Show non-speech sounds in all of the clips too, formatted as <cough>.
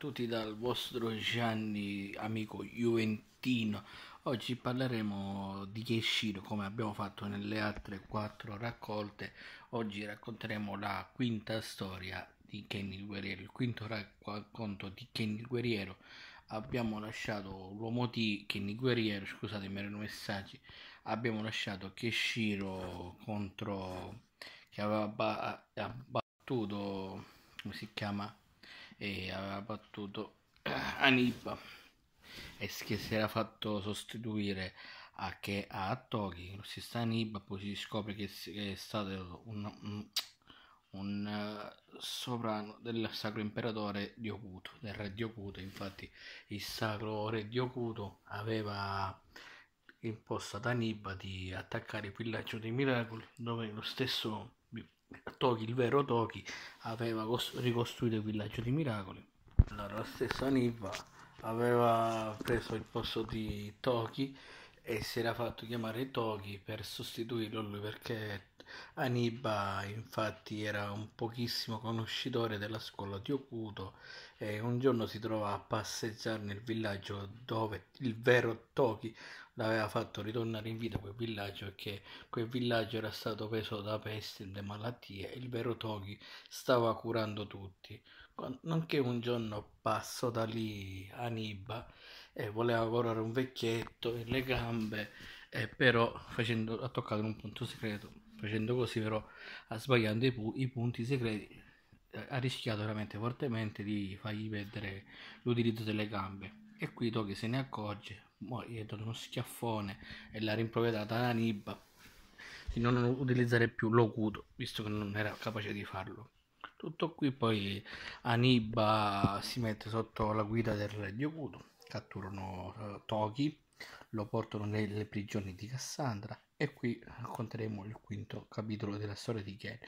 tutti dal vostro Gianni, amico Juventino. Oggi parleremo di Keshiro, come abbiamo fatto nelle altre quattro raccolte. Oggi racconteremo la quinta storia di Kenny il Guerriero, il quinto racconto di Kenny il Guerriero. Abbiamo lasciato l'uomo di Kenny Guerriero, scusatemi, erano messaggi. Abbiamo lasciato Keshiro contro che aveva abbattuto, come si chiama? e aveva battuto eh, Aniba e che si era fatto sostituire a, che, a Toki si sta Aniba poi si scopre che è stato un, un, un eh, sovrano del sacro imperatore Diocuto del re Diocuto infatti il sacro re Diocuto aveva imposto ad Aniba di attaccare il villaggio dei miracoli dove lo stesso Toki, il vero Toki, aveva ricostruito il villaggio di miracoli. Allora, la stessa Nibba aveva preso il posto di Toki e si era fatto chiamare Toki per sostituirlo lui perché Aniba infatti era un pochissimo conoscitore della scuola di Okuto e un giorno si trova a passeggiare nel villaggio dove il vero Toki l'aveva fatto ritornare in vita quel villaggio perché quel villaggio era stato preso da peste e malattie e il vero Toki stava curando tutti. Nonché un giorno passò da lì Aniba eh, voleva lavorare un vecchietto per le gambe, eh, però facendo, ha toccato un punto segreto, facendo così però ha sbagliato i, pu- i punti segreti, eh, ha rischiato veramente fortemente di fargli perdere l'utilizzo delle gambe. E qui Toki se ne accorge, gli ha dato uno schiaffone e l'ha rimproverata la Nibba di non utilizzare più l'Ocuto, visto che non era capace di farlo. Tutto qui poi Aniba si mette sotto la guida del re di Okuto catturano eh, Toki, lo portano nelle prigioni di Cassandra e qui racconteremo il quinto capitolo della storia di Ken.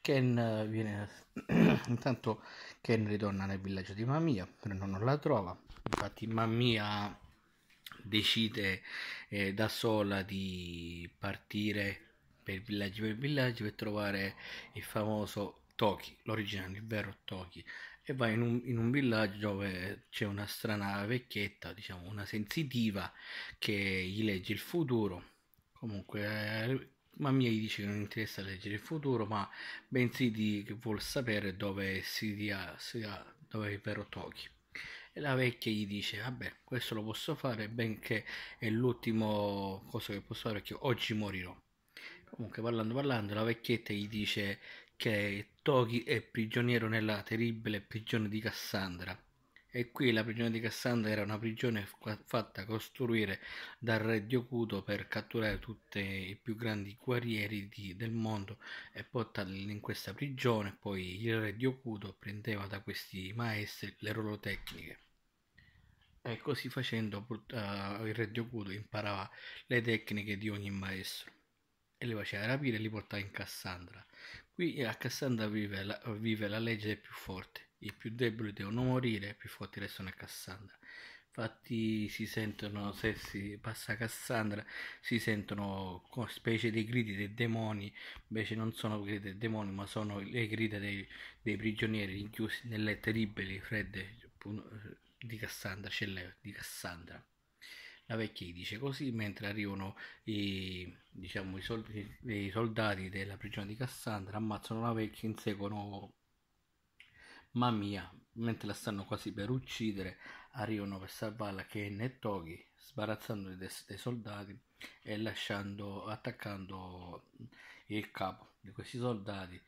Ken eh, viene <clears throat> intanto Ken ritorna nel villaggio di Mamia, però non la trova. Infatti Mamia decide eh, da sola di partire per villaggio per villaggio per trovare il famoso Toki, l'originale, il vero Toki, e va in un, in un, villaggio dove c'è una strana vecchietta, diciamo una sensitiva, che gli legge il futuro. Comunque, eh, mamma mia gli dice che non interessa leggere il futuro, ma bensì di, che vuol sapere dove si dia, si dia, dove è il vero Toki. E la vecchia gli dice, vabbè, questo lo posso fare, benché è l'ultimo cosa che posso fare, perché oggi morirò. Comunque, parlando parlando, la vecchietta gli dice che Toki è prigioniero nella terribile prigione di Cassandra. E qui la prigione di Cassandra era una prigione fatta costruire dal re Diocuto per catturare tutti i più grandi guerrieri di, del mondo e portarli in questa prigione. Poi il re Diocuto prendeva da questi maestri le loro tecniche. E così facendo uh, il re Diocuto imparava le tecniche di ogni maestro e li faceva rapire e li portava in Cassandra. Qui eh, a Cassandra vive la, vive la legge del più forte, i più deboli devono morire, i più forti restano a Cassandra. Infatti si sentono, se si passa Cassandra, si sentono specie di grida dei demoni, invece non sono grida dei demoni, ma sono le grida dei, dei prigionieri rinchiusi nelle terribili fredde di Cassandra, celle di Cassandra la vecchia gli dice così mentre arrivano i, diciamo, i, soldi, i soldati della prigione di Cassandra, ammazzano la vecchia, inseguono Mamma mentre la stanno quasi per uccidere, arrivano per salvarla Ken e Togi, sbarazzando dei, dei soldati e lasciando, attaccando il capo di questi soldati.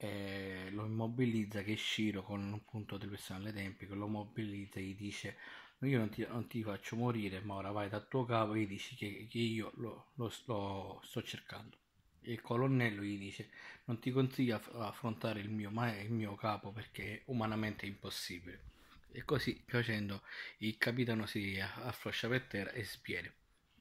Eh, lo immobilizza che Shiro con un punto di pressione alle tempie, che lo immobilizza e gli dice io non ti, non ti, faccio morire, ma ora vai dal tuo capo e gli dici che, che io lo, lo, lo, sto cercando. E il colonnello gli dice, non ti consiglio aff- affrontare il mio, ma- il mio capo perché è umanamente impossibile. E così facendo il capitano si affloscia per terra e spiede.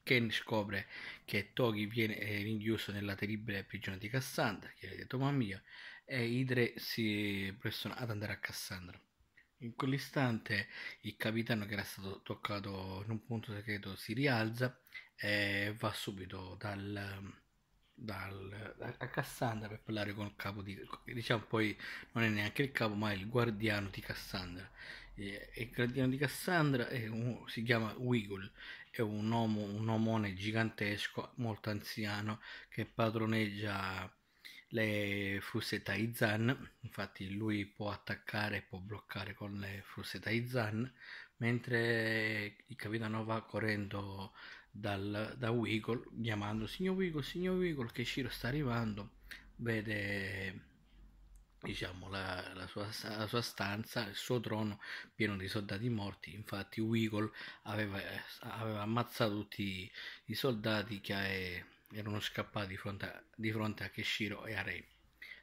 Ken scopre che Togi viene eh, rinchiuso nella terribile prigione di Cassandra, che ha detto mamma mia, e i tre si prestano ad andare a Cassandra. In quell'istante il capitano che era stato toccato in un punto segreto si rialza e va subito dal, dal, a Cassandra per parlare con il capo di... diciamo poi non è neanche il capo ma è il guardiano di Cassandra. E, il guardiano di Cassandra un, si chiama Wiggle, è un, uomo, un omone gigantesco, molto anziano, che padroneggia le fruste Taizan, infatti lui può attaccare e può bloccare con le fruste Taizan, mentre il capitano va correndo dal, da Wiggle chiamando signor Wiggle, signor Wiggle che Shiro sta arrivando, vede diciamo la, la, sua, la, sua, stanza, il suo trono pieno di soldati morti, infatti Wiggle aveva, aveva ammazzato tutti i soldati che... È, erano scappati di fronte a, di fronte a Keshiro e a Rei.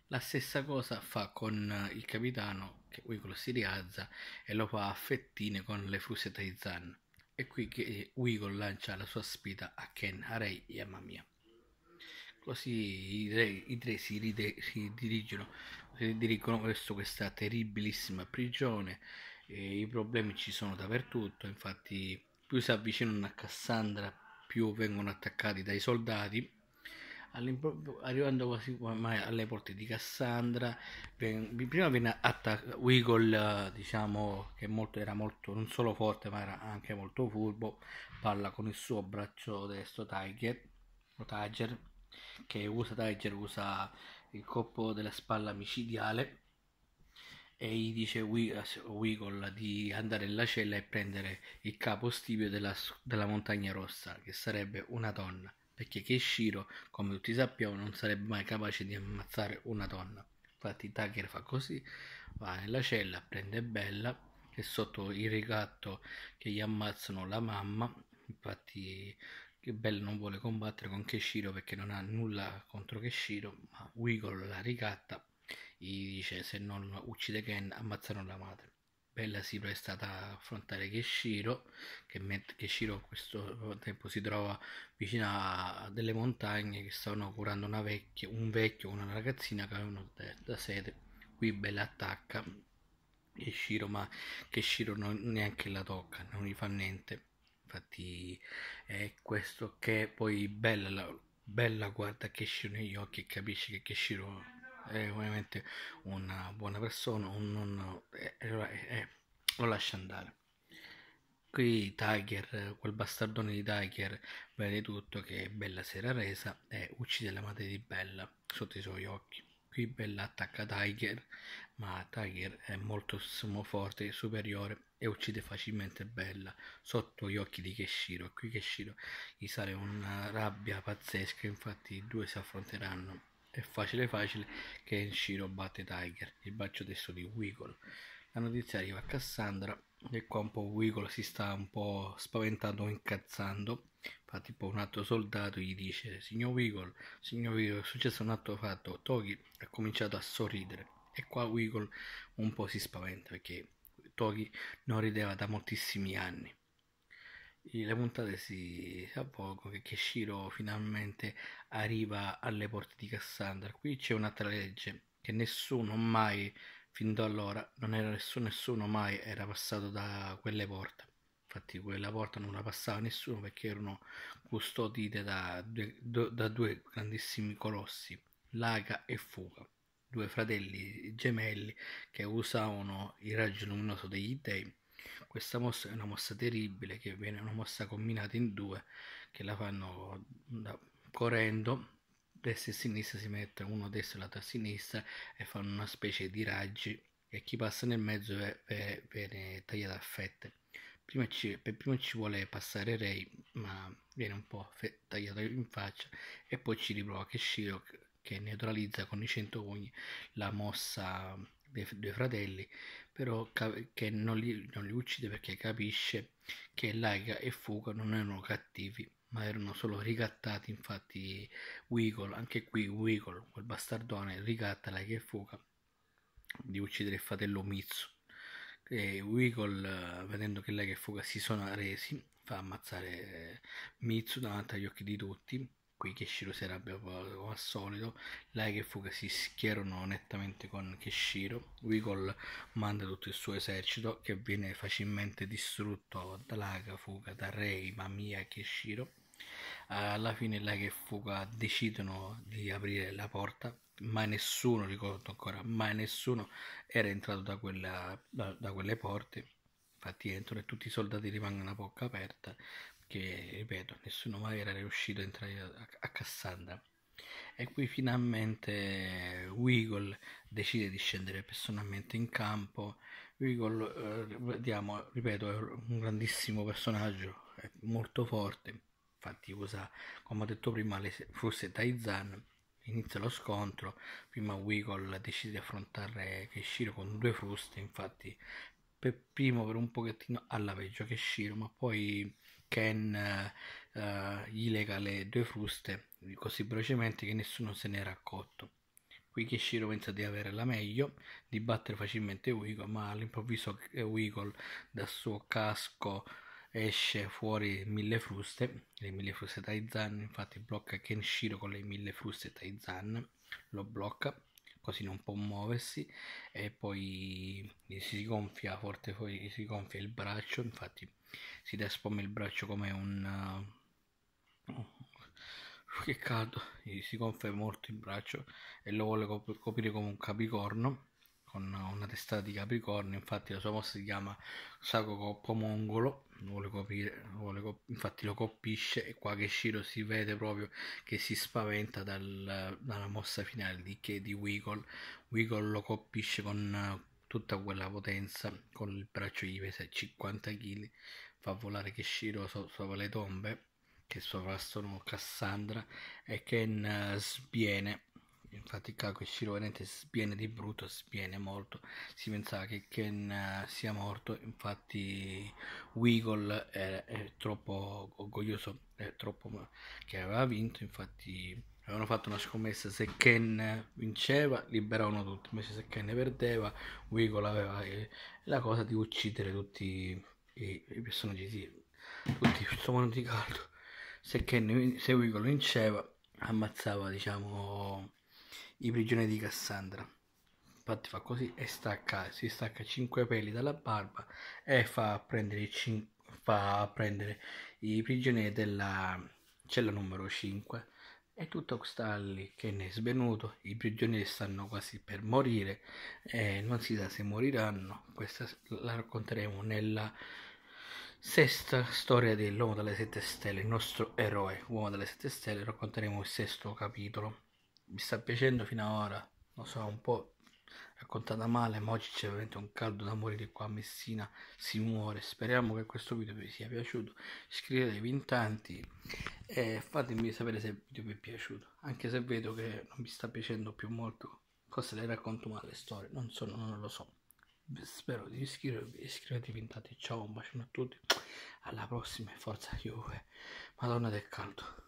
La stessa cosa fa con eh, il capitano che Wigolo si rialza e lo fa a fettine con le fuse Taizan. È qui che Wigolo lancia la sua spida a Ken, a Rei e a Mamia. Così i, re, i tre si, ride, si, dirigono, si dirigono verso questa terribilissima prigione. E I problemi ci sono dappertutto, infatti più si avvicinano a Cassandra più vengono attaccati dai soldati, arrivando quasi ormai alle porte di Cassandra, prima viene attaccato Wiggle, diciamo che molto, era molto, non solo forte ma era anche molto furbo, parla con il suo braccio destro Tiger, o Tiger, che usa Tiger, usa il colpo della spalla micidiale e gli dice Wiggle di andare nella cella e prendere il capo stipio della, della montagna rossa, che sarebbe una donna, perché Keshiro, come tutti sappiamo, non sarebbe mai capace di ammazzare una donna. Infatti Tucker fa così, va nella cella, prende Bella, che sotto il ricatto che gli ammazzano la mamma, infatti Bella non vuole combattere con Keshiro perché non ha nulla contro Keshiro, ma Wiggle la ricatta gli dice se non uccide Ken ammazzano la madre. Bella si presta ad affrontare Keshiro, che mentre Keshiro in questo tempo si trova vicino a delle montagne che stanno curando vecchia, un vecchio con una ragazzina che avevano da sete. Qui Bella attacca Keshiro, ma Keshiro non, neanche la tocca, non gli fa niente. Infatti è questo che poi Bella, Bella guarda Keshiro negli occhi e capisce che Keshiro è veramente una buona persona o non eh, eh, eh, lo lascia andare qui Tiger quel bastardone di Tiger vede tutto che Bella si era resa e uccide la madre di Bella sotto i suoi occhi qui Bella attacca Tiger ma Tiger è molto forte superiore e uccide facilmente Bella sotto gli occhi di Keshiro qui Keshiro gli sale una rabbia pazzesca infatti i due si affronteranno è facile facile che Enshiro batte Tiger, il bacio destro di Wiggle. La notizia arriva a Cassandra e qua un po' Wiggle si sta un po' spaventando, o incazzando. Infatti tipo un altro soldato gli dice, signor Wiggle, signor Wiggle, è successo un altro fatto. Togi ha cominciato a sorridere. E qua Wiggle un po' si spaventa perché Togi non rideva da moltissimi anni le puntate si sa poco che Keshiro finalmente arriva alle porte di Cassandra. Qui c'è un'altra legge che nessuno mai, fin da allora, non era nessuno, nessuno mai era passato da quelle porte. Infatti quella porta non la passava nessuno perché erano custodite da due, da due grandissimi colossi, Laga e Fuga, due fratelli gemelli che usavano il raggio luminoso degli dei questa mossa è una mossa terribile che viene una mossa combinata in due che la fanno da, correndo destra e sinistra si mette uno destra e l'altro a sinistra e fanno una specie di raggi e chi passa nel mezzo viene tagliato a fette. Prima ci, per prima ci vuole passare Ray, ma viene un po' tagliato in faccia e poi ci riprova che Shiro che neutralizza con i 100 pugni la mossa dei due fratelli però che non li, non li uccide perché capisce che Laika e Fuga non erano cattivi ma erano solo ricattati infatti Wiggle, anche qui Wiggle, quel bastardone, ricatta Laika e Fuga di uccidere il fratello Mitsu e Wiggle vedendo che Laika e Fuga si sono resi fa ammazzare eh, Mitsu davanti agli occhi di tutti qui Keshiro si arrabbia come al solito, Lei che Fuga si schierano nettamente con Keshiro, Wigol manda tutto il suo esercito che viene facilmente distrutto da Laika, Fuga, da Rei, Mamiya e Keshiro. Alla fine lei che Fuga decidono di aprire la porta, ma nessuno, ricordo ancora, mai nessuno era entrato da, quella, da, da quelle porte infatti entrano e tutti i soldati rimangono a bocca aperta perché, ripeto, nessuno mai era riuscito a entrare a, a Cassandra. E qui finalmente Wiggle decide di scendere personalmente in campo. Wiggle, eh, vediamo, ripeto, è un grandissimo personaggio, è molto forte. Infatti usa, come ho detto prima, le fruste Taizan. Inizia lo scontro, prima Wiggle decide di affrontare Keshiro con due fruste, infatti per primo per un pochettino alla peggio Keshiro, ma poi Ken eh, gli lega le due fruste così velocemente che nessuno se ne era accorto. Qui Kishiro pensa di avere la meglio, di battere facilmente Wiggle, ma all'improvviso Wiggle dal suo casco esce fuori mille fruste, le mille fruste Taizan, infatti blocca Kenshiro con le mille fruste Taizan, lo blocca così non può muoversi e poi si gonfia forte, poi si gonfia il braccio, infatti si despome il braccio come un... Uh, che cado, si gonfia molto il braccio e lo vuole cop- coprire come un capricorno, con una testata di capricorno, infatti la sua mossa si chiama Sago Coppo Mongolo, vuole coprire, vuole cop- infatti lo colpisce e qua che Keshiro si vede proprio che si spaventa dal, dalla mossa finale di, che, di Wiggle, Wiggle lo colpisce con Tutta quella potenza con il braccio gli pesa 50 kg, fa volare Kishiro so- sopra le tombe che sovrastano Cassandra e Ken eh, sviene infatti Kako Shiro veramente sviene di brutto sviene molto si pensava che Ken eh, sia morto infatti Wiggle è, è troppo orgoglioso è troppo che aveva vinto infatti avevano fatto una scommessa se Ken vinceva liberavano tutti invece se Ken perdeva Wiggle aveva eh, la cosa di uccidere tutti i, i personaggi sì, tutti sono di caldo se, Ken, se Wiggle vinceva ammazzava diciamo i prigionieri di Cassandra. Infatti fa così e stacca, si stacca 5 peli dalla barba e fa prendere, cin- fa prendere i prigionieri della cella numero 5. E tutto sta lì che ne è svenuto, i prigionieri stanno quasi per morire e non si sa se moriranno. Questa la racconteremo nella Sesta storia dell'uomo dalle sette stelle, il nostro eroe, uomo dalle sette stelle, racconteremo il sesto capitolo mi sta piacendo fino ad ora, lo so, un po' raccontata male, ma oggi c'è veramente un caldo da morire qua a Messina, si muore, speriamo che questo video vi sia piaciuto, iscrivetevi in tanti e fatemi sapere se il video vi è piaciuto, anche se vedo che non mi sta piacendo più molto, cosa le racconto male le storie, non, so, non lo so, spero di iscrivervi, iscrivetevi in tanti, ciao, un bacione a tutti, alla prossima, forza Juve, madonna del caldo.